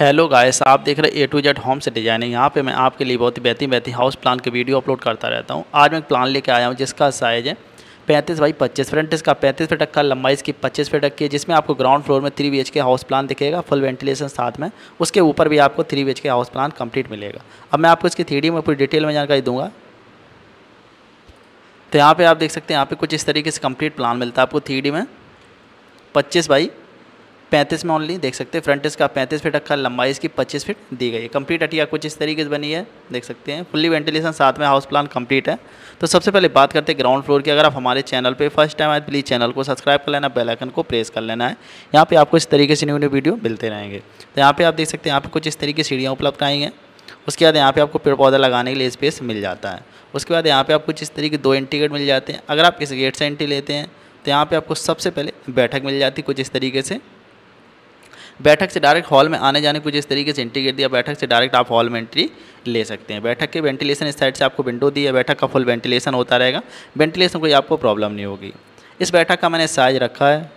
hello guys आप देख रहे ए टू जेड होम से डिजाइनिंग यहाँ पे मैं आपके लिए बहुत ही बेहतरीन बेहतरीन हाउस प्लान के वीडियो अपलोड करता रहता हूँ आज मैं एक प्लान लेके आया हूँ जिसका साइज़ है पैंतीस बाई पच्चीस फ्रंट इसका पैंतीस फीट का लंबाई इसकी पच्चीस फीट की है जिसमें आपको ग्राउंड फ्लोर में three B K house plan दिखेगा फुल वेंटिलेशन साथ में उसके ऊपर भी आपको three B K house plan complete मिलेगा अब मैं आपको इसकी थ्री में पूरी डिटेल में जानकारी दूंगा तो यहाँ पर आप देख सकते हैं यहाँ पर कुछ इस तरीके से कम्प्लीट प्लान मिलता है आपको थ्री में पच्चीस बाई पैंतीस में ओनली देख सकते हैं फ्रंट इसका पैंतीस फीट रखा लंबाई इसकी पच्चीस फीट दी गई है कंप्लीट अटिया कुछ इस तरीके से बनी है देख सकते हैं फुल्ली वेंटिलेशन साथ में हाउस प्लान कंप्लीट है तो सबसे पहले बात करते हैं ग्राउंड फ्लोर की अगर आप हमारे चैनल पे फर्स्ट टाइम आए प्लीज़ चैनल को सब्सक्राइब कर लेना बेलाइकन को प्रेस कर लेना है यहाँ पर आपको इस तरीके से न्यू न्यू वीडियो मिलते रहेंगे तो यहाँ पर आप देख सकते हैं यहाँ पर कुछ इस तरीके सीढ़ियाँ उपलब्ध कराई हैं उसके बाद यहाँ पे आपको पेड़ पौधा लगाने के लिए स्पेस मिल जाता है उसके बाद यहाँ पे आपको कुछ इस तरीके दो एंट्री गेट मिल जाते हैं अगर आप इस गेट से एंट्री लेते हैं तो यहाँ पे आपको सबसे पहले बैठक मिल जाती है कुछ इस तरीके से बैठक से डायरेक्ट हॉल में आने जाने को जिस तरीके से इंटीग्रेट दिया बैठक से डायरेक्ट आप हॉल में एंट्री ले सकते हैं बैठक के वेंटिलेशन इस साइड से आपको विंडो दी है बैठक का फुल वेंटिलेशन होता रहेगा वेंटिलेशन कोई आपको प्रॉब्लम नहीं होगी इस बैठक का मैंने साइज रखा है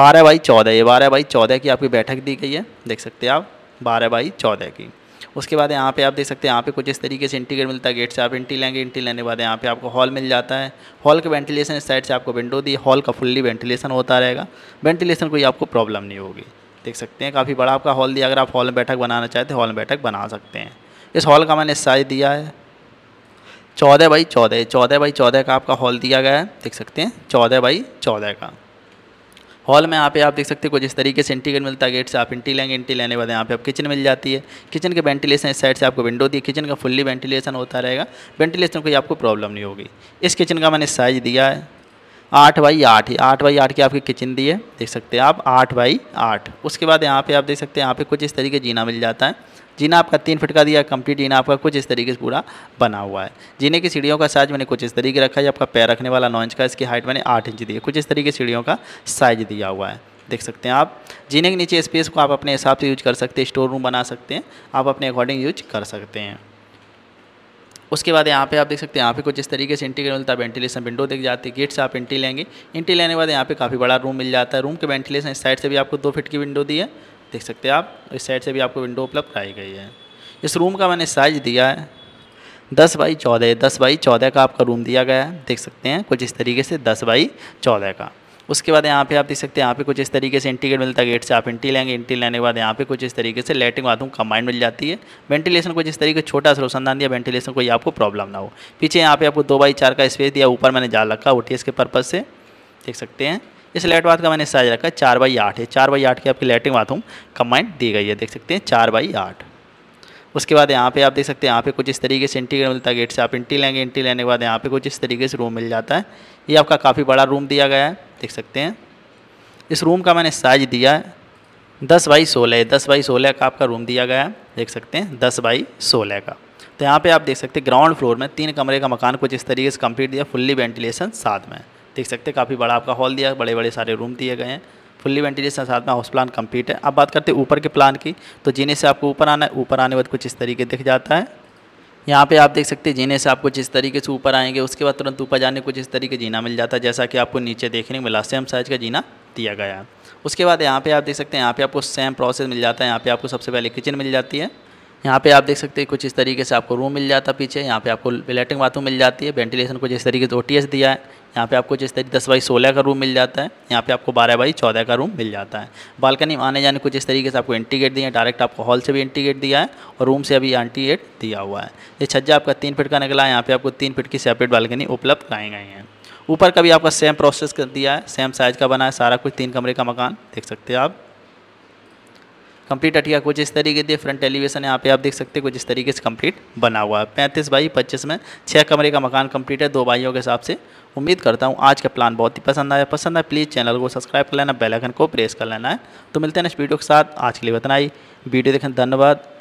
बारह बाई चौदह ये बारह बाई चौदह की आपकी बैठक दी गई है देख सकते हैं आप बारह बाई चौदह की उसके बाद यहाँ पे आप देख सकते हैं यहाँ पे कुछ इस तरीके से इंटीग्रेट मिलता है गेट से आप इंटी लेंगे इंटी लेने के बाद यहाँ पे आपको हॉल मिल जाता है हॉल के वेंटिलेशन इस साइड से आपको विंडो दी हॉल का फुल्ली वेंटिलेशन होता रहेगा वेंटिलेशन कोई आपको प्रॉब्लम नहीं होगी देख सकते हैं काफ़ी बड़ा आपका हॉल दिया अगर आप हॉल में बैठक बनाना चाहते हॉल में बैठक बना सकते हैं इस हॉल का मैंने साइज दिया है चौदह बाई चौदह चौदह बाई चौदह का आपका हॉल दिया गया है देख सकते हैं चौदह बाई चौदह का हॉल में यहाँ पे आप देख सकते हैं कुछ इस तरीके से इंटीग्रेट मिलता है गेट से आप इंटी लेंगे इंटी लेने के बाद यहाँ पे आप किचन मिल जाती है किचन के वेंटिलेशन इस साइड से आपको विंडो दी किचन का फुल्ली वेंटिलेशन होता रहेगा वेंटिलेशन कोई आपको प्रॉब्लम नहीं होगी इस किचन का मैंने साइज़ दिया है आठ बाई आठ आठ बाई आठ की आपकी किचन दी है देख सकते हैं आप आठ बाई आठ उसके बाद यहाँ पे आप देख सकते हैं यहाँ पे कुछ इस तरीके जीना मिल जाता है जीना आपका तीन फिट का दिया कंप्लीट जीना आपका कुछ इस तरीके से पूरा बना हुआ है जीने की सीढ़ियों का साइज मैंने कुछ इस तरीके रखा है आपका पैर रखने वाला नौ इंच का इसकी हाइट मैंने आठ इंच दी है कुछ इस तरीके सीढ़ियों का साइज दिया हुआ है देख सकते हैं आप जीने के नीचे स्पेस को आप अपने हिसाब से यूज कर सकते हैं स्टोर रूम बना सकते हैं आप अपने अकॉर्डिंग यूज कर सकते हैं उसके बाद यहाँ पे आप देख सकते हैं यहाँ पे कुछ इस तरीके से इंटीरियर मिलता है वेंटिलेशन विंडो दिख जाती है गेट से आप इंटी लेंगे इंटी लेने के बाद यहाँ पे काफ़ी बड़ा रूम मिल जाता है रूम के वेंटिलेशन इस साइड से भी आपको दो फिट की विंडो दी है देख सकते हैं आप इस साइड से भी आपको विंडो उपलब्ध कराई गई है इस रूम का मैंने साइज़ दिया है दस बाई चौदह दस बाई चौदह का आपका रूम दिया गया है देख सकते हैं कुछ इस तरीके से दस बाई चौदह का उसके बाद यहाँ पे आप देख सकते हैं यहाँ पे कुछ इस तरीके से इंटीग्रेट मिलता है गेट से आप इंटी लेंगे इंटी लेने के बाद यहाँ पे कुछ इस तरीके से लेटिंग बाथरूम कम्बाइंड मिल जाती है वेंटिलेशन को जिस तरीके छोटा सा रोशनदान दिया वेंटिलेशन कोई आपको प्रॉब्लम ना हो पीछे यहाँ पे आपको दो बाई चार का स्पेस दिया ऊपर मैंने जाल रखा उठी के पर्पज़ से देख सकते हैं इस लेट बाथ का मैंने साइज रखा है चार बाई आठ है चार बाई आठ की आपकी लेटरिंग बाथरूम कंबाइंड दी गई है देख सकते हैं चार बाई आठ उसके बाद यहाँ पे आप देख सकते हैं यहाँ पे कुछ इस तरीके से इंटीग्रेट मिलता है गेट से आप इंटी लेंगे इंटी लेने के बाद यहाँ पे कुछ इस तरीके से रूम मिल जाता है ये आपका काफ़ी बड़ा रूम दिया गया है देख सकते हैं इस रूम का मैंने साइज दिया है दस बाई सोलह दस बाई सोलह का आपका रूम दिया गया है देख सकते हैं दस बाई सोलह का तो यहाँ पे आप देख सकते हैं ग्राउंड फ्लोर में तीन कमरे का मकान कुछ इस तरीके से कंप्लीट दिया फुल्ली वेंटिलेशन साथ में देख सकते हैं काफ़ी बड़ा आपका हॉल दिया बड़े बड़े सारे रूम दिए गए हैं फुल्ली वेंटिलेशन साथ में हाउस प्लान कम्प्लीट है अब बात करते हैं ऊपर के प्लान की तो जीने से आपको ऊपर आना है ऊपर आने के बाद कुछ इस तरीके दिख जाता है यहाँ पे आप देख सकते हैं जीने से आपको जिस तरीके से ऊपर आएंगे उसके बाद तुरंत ऊपर जाने को जिस तरीके जीना मिल जाता है जैसा कि आपको नीचे देखने को मिला सेम साइज का जीना दिया गया है उसके बाद यहाँ पे आप देख सकते हैं यहाँ पे आपको सेम प्रोसेस मिल जाता है यहाँ पे आपको सबसे पहले किचन मिल जाती है यहाँ पे आप देख सकते हैं कुछ इस तरीके से आपको रूम मिल जाता है पीछे यहाँ पे आपको लेटरिन बाथरूम मिल जाती है वेंटिलेशन को जिस तरीके से ओ दिया है यहाँ पे आपको जिस तरीके दस बाई सोलह का रूम मिल जाता है यहाँ पे आपको बारह बाई चौदह का रूम मिल जाता है बालकनी में आने जाने को जिस तरीके से आपको एंटी गेट दिया है डायरेक्ट आपको हॉल से भी एंटी गेट दिया है और रूम से अभी एंटीगेट गेट दिया हुआ है ये छज्जा आपका तीन फिट का निकला है यहाँ पर आपको तीन फिट की सेपरेट बालकनी उपलब्ध कराई गई हैं ऊपर का भी आपका सेम प्रोसेस कर दिया है सेम साइज़ का बना है सारा कुछ तीन कमरे का मकान देख सकते हैं आप कंप्लीट अटिया कुछ इस तरीके दिए फ्रंट एलिवेशन यहाँ पे आप देख सकते हैं कुछ इस तरीके से कंप्लीट बना हुआ है पैंतीस बाई पच्चीस में छः कमरे का मकान कंप्लीट है दो भाइयों के हिसाब से उम्मीद करता हूँ आज का प्लान बहुत ही पसंद आया पसंद आए प्लीज़ चैनल को सब्सक्राइब कर लेना बेलाइकन को प्रेस कर लेना है तो मिलते हैं नेक्स्ट वीडियो के साथ आज के लिए बताना वीडियो देखें धन्यवाद